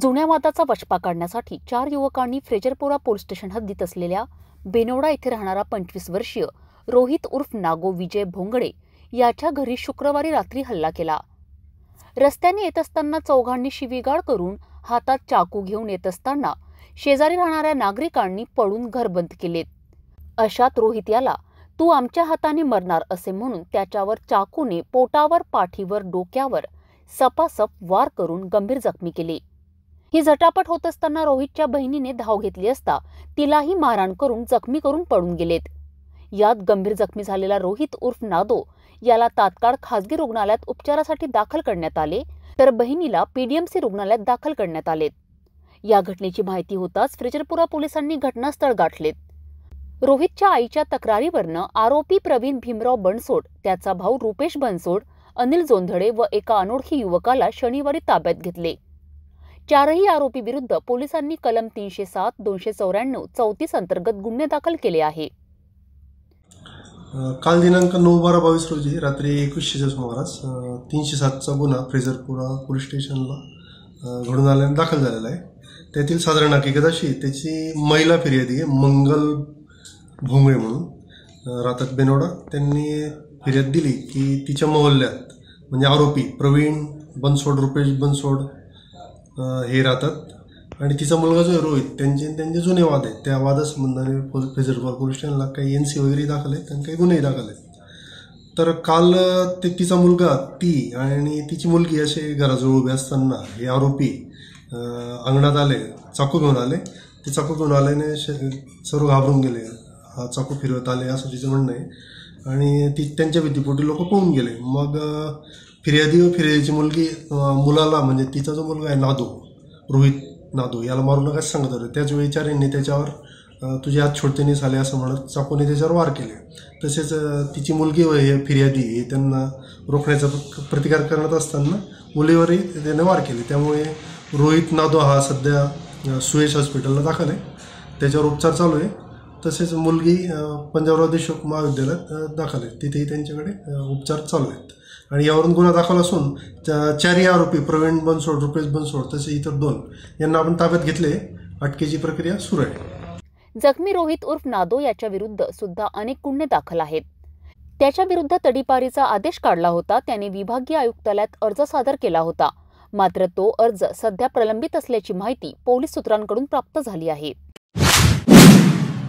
जुन्या वादाचा वचपा काढण्यासाठी चार युवकांनी फ्रेजरपोरा पोलीस स्टेशन हद्दीत असलेल्या बेनोडा येथे राहणारा पंचवीस वर्षीय रोहित उर्फ नागो विजय भोंगडे याच्या घरी शुक्रवारी रात्री हल्ला केला रस्त्याने येत असताना चौघांनी शिवीगाळ करून हातात चाकू घेऊन येत असताना शेजारी राहणाऱ्या नागरिकांनी पळून घरबंद केलेत अशात रोहित याला तू आमच्या हाताने मरणार असे म्हणून त्याच्यावर चाकूने पोटावर पाठीवर डोक्यावर सपासप वार करून गंभीर जखमी केली ही झटापट होत असताना रोहितच्या बहिणीने धाव घेतली असता तिलाही मारहाण करून जखमी करून पडून गेलेत यात गंभीर जखमी झालेला रोहित उर्फ नादो याला तात्काळ खासगी रुग्णालयात उपचारासाठी दाखल करण्यात आले तर बहिणीला पीडीएमसी रुग्णालयात दाखल करण्यात आले या घटनेची माहिती होताच फ्रिजरपुरा पोलिसांनी घटनास्थळ गाठलेत रोहितच्या आईच्या तक्रारीवरनं आरोपी प्रवीण भीमराव बनसोड त्याचा भाऊ रुपेश बनसोड अनिल जोंधळे व एका अनोळखी युवकाला शनिवारी ताब्यात घेतले चारही आरोपी विरुद्ध पोलिसांनी कलम तीनशे सात दोनशे चौऱ्याण्णव चौतीस अंतर्गत गुन्हे दाखल केले आहे काल दिनांक नऊ बारा बावीस रोजी रात्री एकवीसशेच्या सुमारास तीनशे सातचा गुन्हा फ्रेझरपुरा पोलीस स्टेशनला घडून आल्याने दाखल झालेला आहे त्यातील साधारण हकीकत अशी त्याची महिला फिर्यादी आहे मंगल भोंगळे म्हणून रातक बेनोडा त्यांनी फिर्याद दिली की तिच्या मोहल्ल्यात म्हणजे आरोपी प्रवीण बनसोड रुपेश बनसोड हे राहतात आणि तिचा मुलगा जो आहे रोहित त्यांचे त्यांचे जुने वाद आहेत त्या वादासंबंधाने फेजरबाग पोलीस स्टेशनला काही एन सी वगैरे दाखल आहेत आणि काही गुन्हेही दाखल आहेत तर काल ते तिचा मुलगा ती आणि तिची मुलगी असे घराजवळ उभे असताना हे आरोपी अंगणात आले चाकू घेऊन आले ते चाकू घेऊन आल्याने सर्व घाबरून गेले हा चाकू फिरवत आले असं तिचं म्हणणं आहे आणि ती त्यांच्या भीतीपोटी लोक पळून गेले मग फिर्यादी व फिर्यादीची मुलगी मुलाला म्हणजे तिचा जो मुलगा आहे नादू रोहित नादू याला मारू नका सांगत होते त्याच वेळी चारींनी त्याच्यावर तुझे आज छोडतेनी झाले असं म्हणत चाकूने त्याच्यावर वार केले तसेच तिची मुलगी व हे फिर्यादी हे त्यांना रोखण्याचा प्रतिकार करत असताना मुलीवरही त्याने वार केले त्यामुळे रोहित नादो हा सध्या सुयश हॉस्पिटलला दाखल आहे त्याच्यावर उपचार चालू आहे तसेच मुलगी पंजाबराव देशमुख महाविद्यालयात दाखल आहेत तिथेही त्यांच्याकडे उपचार चालू आहेत आणि यावरून गुन्हा दाखल असून चारही आरोपी प्रवीण बनसोड रुपेश बनसोड तसे इतर दोन यांना आपण ताब्यात घेतले अटकेची प्रक्रिया सुरू आहे जखमी रोहित उर्फ नादो याच्या विरुद्ध सुद्धा अनेक गुन्हे दाखल आहेत त्याच्या विरुद्ध तडीपारीचा आदेश काढला होता त्याने विभागीय आयुक्तालयात अर्ज सादर केला होता मात्र तो अर्ज सध्या प्रलंबित असल्याची माहिती पोलीस सूत्रांकडून प्राप्त झाली आहे